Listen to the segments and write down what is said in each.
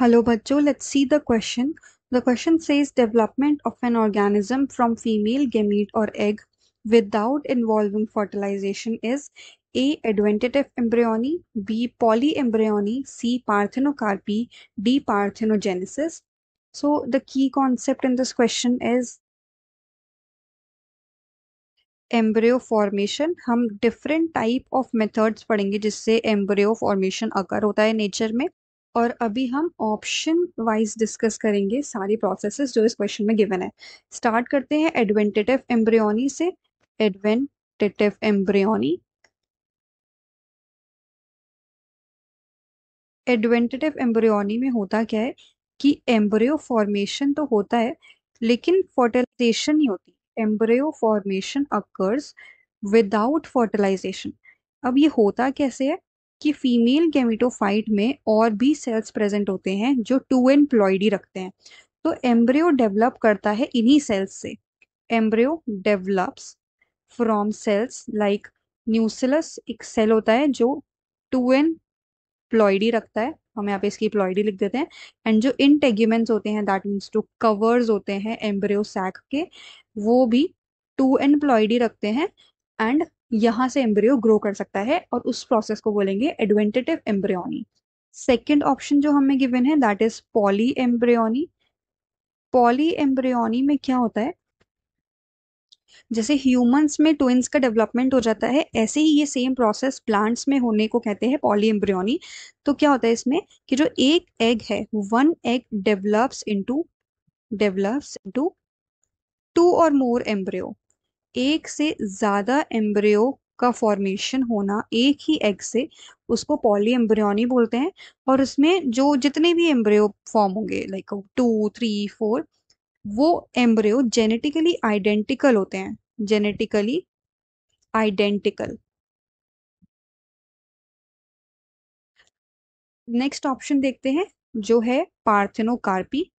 Hello बच्चो let's see the question the question says development of an organism from female gamete और egg without involving fertilisation is A adventive embryony B polyembryony C parthenocarpy D parthenogenesis so the key concept in this question is embryo formation हम different type of methods पढ़ेंगे जिससे embryo formation अगर होता है nature में और अभी हम ऑप्शन वाइज डिस्कस करेंगे सारी प्रोसेसेस जो इस क्वेश्चन में गिवन है स्टार्ट करते हैं एडवेंटेटिव एम्ब्रियोनी से एडवेंटेटिव एम्ब्रियोनी एडवेंटेटिव एम्ब्रियोनी में होता क्या है कि एम्ब्रियो फॉर्मेशन तो होता है लेकिन फर्टिलाइजेशन नहीं होती embryo formation occurs without fertilisation अब ये होता कैसे है कि फीमेल गेमिटोफाइट में और भी सेल्स प्रेजेंट होते हैं जो टू एन प्लॉइडी रखते हैं तो एम्ब्रियो डेवलप करता है इन्हीं सेल्स से embryo develops from cells like nucellus एक सेल होता है जो टू एन प्लॉइडी रखता है हम यहाँ पे इसकी प्लॉइडी लिख देते हैं एंड जो इंटेग्यूमेंट्स होते हैं दैट मीन्स टू कवर्स होते हैं एम्ब्रियो सैक के वो भी टू एन प्लॉइडी रखते हैं एंड यहाँ से एम्ब्रियो ग्रो कर सकता है और उस प्रोसेस को बोलेंगे एडवेंटेटिव एम्ब्रियोनी सेकेंड ऑप्शन जो हमें गिवन है that is polyembryony polyembryony में क्या होता है जैसे ह्यूमंस में ट्विंस का डेवलपमेंट हो जाता है ऐसे ही ये सेम प्रोसेस प्लांट्स में होने को कहते हैं पॉली एम्ब्रियोनी तो क्या होता है इसमें कि जो एक एग है one egg develops into develops into two और मोर एम्ब्रियो एक से ज़्यादा एम्ब्रियो का फॉर्मेशन होना एक ही एग से उसको पॉली एम्ब्रियोनी बोलते हैं और उसमें जो जितने भी एम्ब्रियो फॉर्म होंगे लाइक टू थ्री फोर वो एम्ब्रियो जेनेटिकली आइडेंटिकल होते हैं जेनेटिकली आइडेंटिकल नेक्स्ट ऑप्शन देखते हैं जो है पार्थेनोकार्पी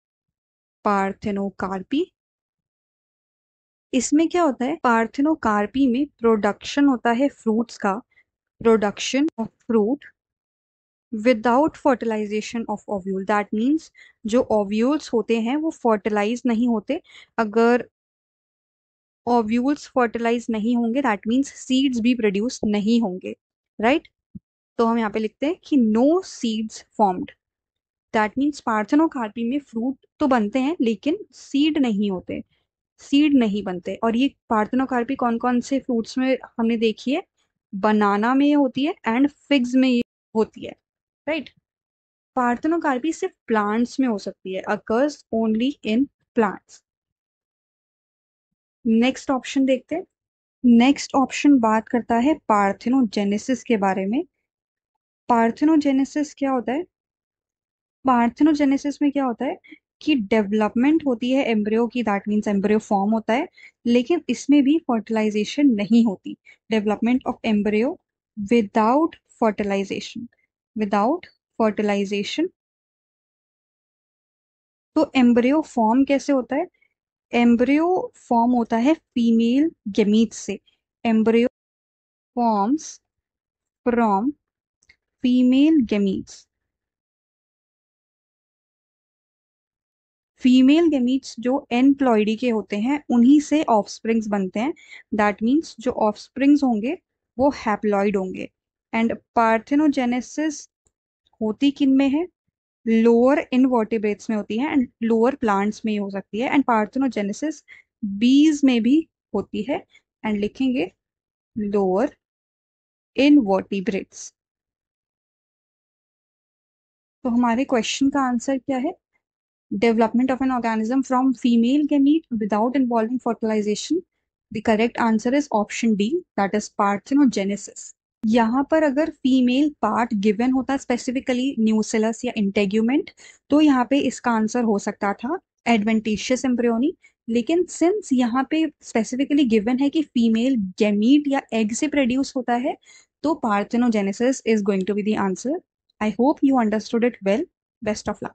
पार्थेनोकार्पी इसमें क्या होता है पार्थिनोकार्पी में प्रोडक्शन होता है फ्रूट्स का production of fruit without fertilisation of ovule that means जो ओव्यूल्स होते हैं वो फर्टिलाइज नहीं होते अगर ओव्यूल्स फर्टिलाइज नहीं होंगे दैट मीन्स सीड्स भी प्रोड्यूस नहीं होंगे राइट right? तो हम यहाँ पे लिखते हैं कि no seeds formed that means parthenocarpy में फ्रूट तो बनते हैं लेकिन सीड नहीं होते सीड नहीं बनते और ये पार्थनोकार्पी कौन कौन से फ्रूट्स में हमने देखी है बनाना में ये होती है एंड फिग्स में ये होती है राइट पार्थनोकार्पी सिर्फ प्लांट्स में हो सकती है occurs only in plants next option देखते हैं नेक्स्ट ऑप्शन बात करता है पार्थिनोजेनेसिस के बारे में पार्थिनोजेनेसिस क्या होता है पार्थिनोजेनेसिस में क्या होता है की डेवलपमेंट होती है एम्ब्रियो की दैट मीन्स एम्ब्रियो फॉर्म होता है लेकिन इसमें भी फर्टिलाइजेशन नहीं होती development of embryo without fertilisation without fertilisation तो एम्ब्रियो फॉर्म कैसे होता है एम्ब्रियो फॉर्म होता है फीमेल गेमीट से embryo forms from female gametes female gametes जो एन के होते हैं उन्हीं से ऑफस्प्रिंग्स बनते हैं दैट मीन्स जो ऑफस्प्रिंग्स होंगे वो हैप्लॉइड होंगे एंड पार्थेनोजेनेसिस होती किन में है लोअर इन इनवर्टिब्रेट्स में होती है एंड लोअर प्लांट्स में ही हो सकती है एंड पार्थेनोजेनेसिस बीज में भी होती है एंड लिखेंगे लोअर इन इनवर्टिब्रेट्स तो हमारे क्वेश्चन का आंसर क्या है development of an organism from female gamete without involving fertilisation the correct answer is option D that is parthenogenesis यहाँ पर अगर फीमेल पार्ट गिवन होता स्पेसिफिकली न्यूसेलस या इंटेग्यूमेंट तो यहाँ पे इसका आंसर हो सकता था एडवेंटेशियस एम्प्रियोनी लेकिन सिंस यहाँ पे स्पेसिफिकली गिवन है कि फीमेल गेमीट या एग से प्रोड्यूस होता है तो parthenogenesis is going to be the answer I hope you understood it well best of luck